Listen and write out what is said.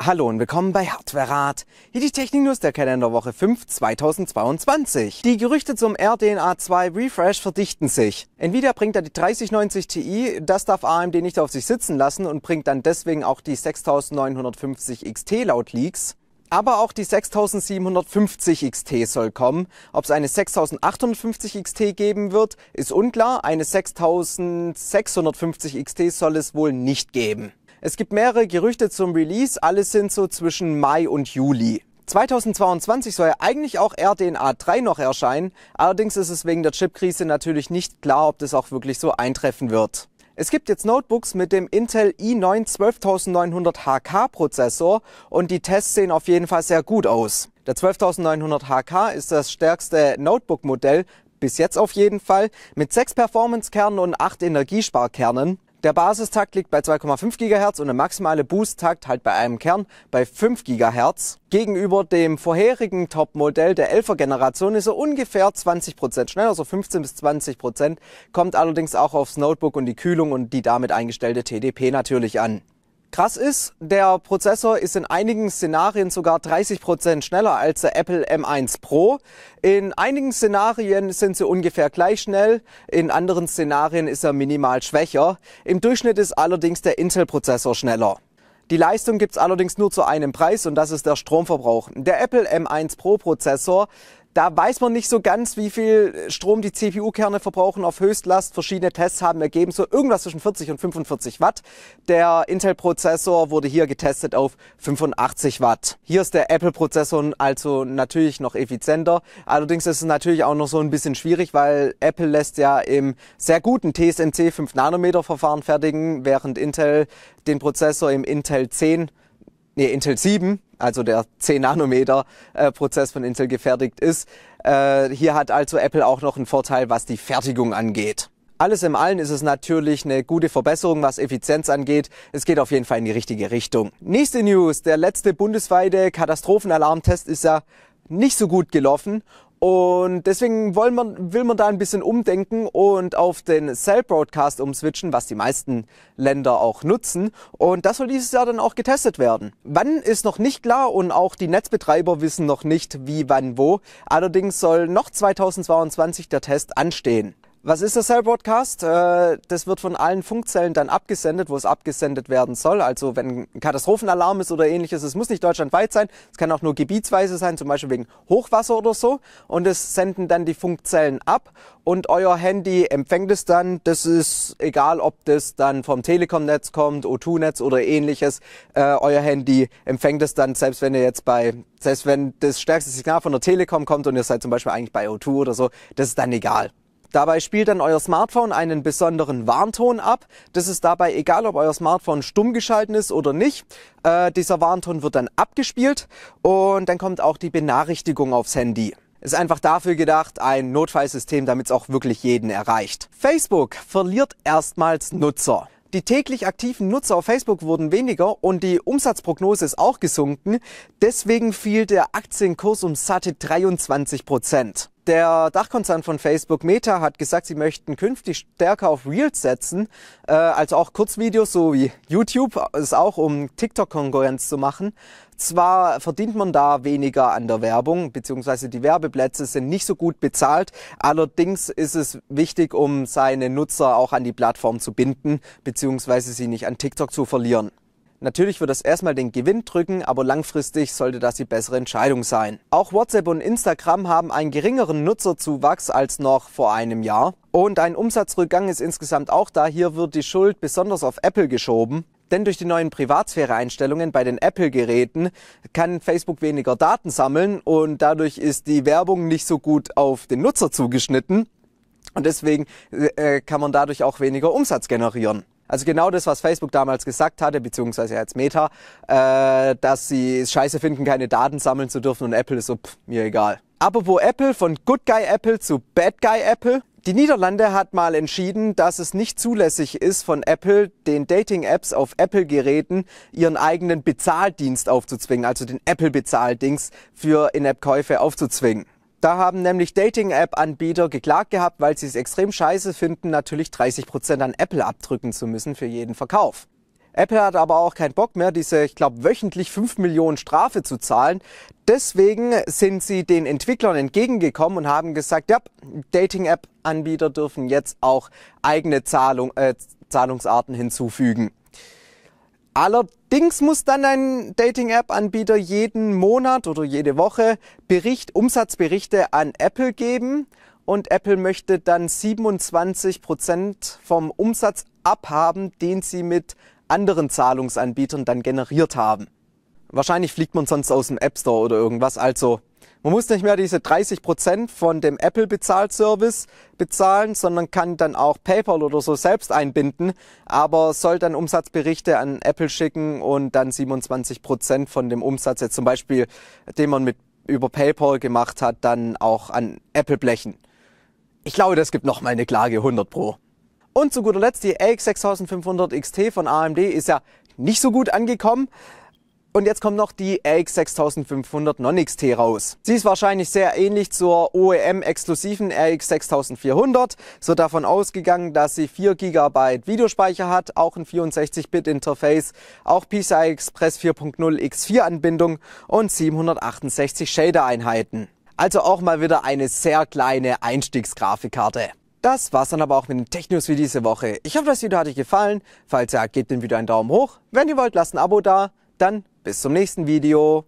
Hallo und willkommen bei Hardware Rat. Hier die Technik News der Kalenderwoche 5 2022. Die Gerüchte zum RDNA 2 Refresh verdichten sich. Nvidia bringt da die 3090 Ti, das darf AMD nicht auf sich sitzen lassen und bringt dann deswegen auch die 6950 XT laut Leaks. Aber auch die 6750 XT soll kommen. Ob es eine 6850 XT geben wird, ist unklar. Eine 6650 XT soll es wohl nicht geben. Es gibt mehrere Gerüchte zum Release, alles sind so zwischen Mai und Juli. 2022 soll ja eigentlich auch RDNA 3 noch erscheinen, allerdings ist es wegen der Chipkrise natürlich nicht klar, ob das auch wirklich so eintreffen wird. Es gibt jetzt Notebooks mit dem Intel i9 12900HK Prozessor und die Tests sehen auf jeden Fall sehr gut aus. Der 12900HK ist das stärkste Notebook-Modell, bis jetzt auf jeden Fall, mit sechs Performance-Kernen und acht Energiesparkernen. Der Basistakt liegt bei 2,5 GHz und der maximale boost halt bei einem Kern bei 5 GHz. Gegenüber dem vorherigen Topmodell der 11er Generation ist er ungefähr 20% schneller, so also 15 bis 20%, kommt allerdings auch aufs Notebook und die Kühlung und die damit eingestellte TDP natürlich an. Krass ist, der Prozessor ist in einigen Szenarien sogar 30% Prozent schneller als der Apple M1 Pro. In einigen Szenarien sind sie ungefähr gleich schnell, in anderen Szenarien ist er minimal schwächer. Im Durchschnitt ist allerdings der Intel-Prozessor schneller. Die Leistung gibt's allerdings nur zu einem Preis und das ist der Stromverbrauch. Der Apple M1 Pro Prozessor da weiß man nicht so ganz, wie viel Strom die CPU-Kerne verbrauchen auf Höchstlast. Verschiedene Tests haben ergeben, so irgendwas zwischen 40 und 45 Watt. Der Intel-Prozessor wurde hier getestet auf 85 Watt. Hier ist der Apple-Prozessor also natürlich noch effizienter. Allerdings ist es natürlich auch noch so ein bisschen schwierig, weil Apple lässt ja im sehr guten TSMC 5-Nanometer-Verfahren fertigen, während Intel den Prozessor im Intel 10 nee, Intel 7, also der 10 Nanometer äh, Prozess von Intel gefertigt ist. Äh, hier hat also Apple auch noch einen Vorteil, was die Fertigung angeht. Alles im Allen ist es natürlich eine gute Verbesserung, was Effizienz angeht. Es geht auf jeden Fall in die richtige Richtung. Nächste News. Der letzte bundesweite Katastrophenalarmtest ist ja nicht so gut gelaufen und deswegen wollen man, will man da ein bisschen umdenken und auf den Cell Broadcast umswitchen, was die meisten Länder auch nutzen. Und das soll dieses Jahr dann auch getestet werden. Wann ist noch nicht klar und auch die Netzbetreiber wissen noch nicht, wie, wann, wo. Allerdings soll noch 2022 der Test anstehen. Was ist der Cell Broadcast? Äh, das wird von allen Funkzellen dann abgesendet, wo es abgesendet werden soll. Also wenn ein Katastrophenalarm ist oder ähnliches, es muss nicht deutschlandweit sein, es kann auch nur gebietsweise sein, zum Beispiel wegen Hochwasser oder so. Und es senden dann die Funkzellen ab und euer Handy empfängt es dann. Das ist egal, ob das dann vom Telekom-Netz kommt, O2-Netz oder ähnliches. Äh, euer Handy empfängt es dann, selbst wenn ihr jetzt bei, selbst wenn das stärkste Signal von der Telekom kommt und ihr seid zum Beispiel eigentlich bei O2 oder so, das ist dann egal. Dabei spielt dann euer Smartphone einen besonderen Warnton ab. Das ist dabei egal, ob euer Smartphone stumm geschalten ist oder nicht. Äh, dieser Warnton wird dann abgespielt und dann kommt auch die Benachrichtigung aufs Handy. Ist einfach dafür gedacht, ein Notfallsystem, damit es auch wirklich jeden erreicht. Facebook verliert erstmals Nutzer. Die täglich aktiven Nutzer auf Facebook wurden weniger und die Umsatzprognose ist auch gesunken. Deswegen fiel der Aktienkurs um satte 23 Prozent. Der Dachkonzern von Facebook Meta hat gesagt, sie möchten künftig stärker auf Reels setzen, äh, also auch Kurzvideos, so wie YouTube ist auch, um TikTok-Konkurrenz zu machen. Zwar verdient man da weniger an der Werbung, beziehungsweise die Werbeplätze sind nicht so gut bezahlt, allerdings ist es wichtig, um seine Nutzer auch an die Plattform zu binden, beziehungsweise sie nicht an TikTok zu verlieren. Natürlich wird das erstmal den Gewinn drücken, aber langfristig sollte das die bessere Entscheidung sein. Auch WhatsApp und Instagram haben einen geringeren Nutzerzuwachs als noch vor einem Jahr. Und ein Umsatzrückgang ist insgesamt auch da. Hier wird die Schuld besonders auf Apple geschoben. Denn durch die neuen Privatsphäre-Einstellungen bei den Apple-Geräten kann Facebook weniger Daten sammeln und dadurch ist die Werbung nicht so gut auf den Nutzer zugeschnitten. Und deswegen äh, äh kann man dadurch auch weniger Umsatz generieren. Also genau das, was Facebook damals gesagt hatte, beziehungsweise als Meta, äh, dass sie es scheiße finden, keine Daten sammeln zu dürfen und Apple ist so, pff, mir egal. Apropos Apple, von Good Guy Apple zu Bad Guy Apple. Die Niederlande hat mal entschieden, dass es nicht zulässig ist, von Apple den Dating-Apps auf Apple-Geräten ihren eigenen Bezahldienst aufzuzwingen, also den Apple-Bezahldienst für In-App-Käufe aufzuzwingen. Da haben nämlich Dating-App-Anbieter geklagt gehabt, weil sie es extrem scheiße finden, natürlich 30% Prozent an Apple abdrücken zu müssen für jeden Verkauf. Apple hat aber auch keinen Bock mehr, diese, ich glaube, wöchentlich 5 Millionen Strafe zu zahlen. Deswegen sind sie den Entwicklern entgegengekommen und haben gesagt, ja, Dating-App-Anbieter dürfen jetzt auch eigene Zahlung, äh, Zahlungsarten hinzufügen. Allerdings muss dann ein Dating-App-Anbieter jeden Monat oder jede Woche Bericht, Umsatzberichte an Apple geben und Apple möchte dann 27 Prozent vom Umsatz abhaben, den sie mit anderen Zahlungsanbietern dann generiert haben. Wahrscheinlich fliegt man sonst aus dem App Store oder irgendwas, also man muss nicht mehr diese 30 Prozent von dem Apple Service bezahlen, sondern kann dann auch PayPal oder so selbst einbinden, aber soll dann Umsatzberichte an Apple schicken und dann 27 Prozent von dem Umsatz jetzt zum Beispiel, den man mit über PayPal gemacht hat, dann auch an Apple blechen. Ich glaube, das gibt noch mal eine Klage 100 pro. Und zu guter Letzt die ax 6500 XT von AMD ist ja nicht so gut angekommen. Und jetzt kommt noch die RX6500 Non-XT raus. Sie ist wahrscheinlich sehr ähnlich zur OEM-exklusiven RX6400. So davon ausgegangen, dass sie 4 GB Videospeicher hat, auch ein 64-Bit-Interface, auch PCI Express 4.0 X4-Anbindung und 768 Shader-Einheiten. Also auch mal wieder eine sehr kleine Einstiegsgrafikkarte. Das war's dann aber auch mit den Technics für diese Woche. Ich hoffe, das Video hat euch gefallen. Falls ja, gebt dem Video einen Daumen hoch. Wenn ihr wollt, lasst ein Abo da. Dann bis zum nächsten Video.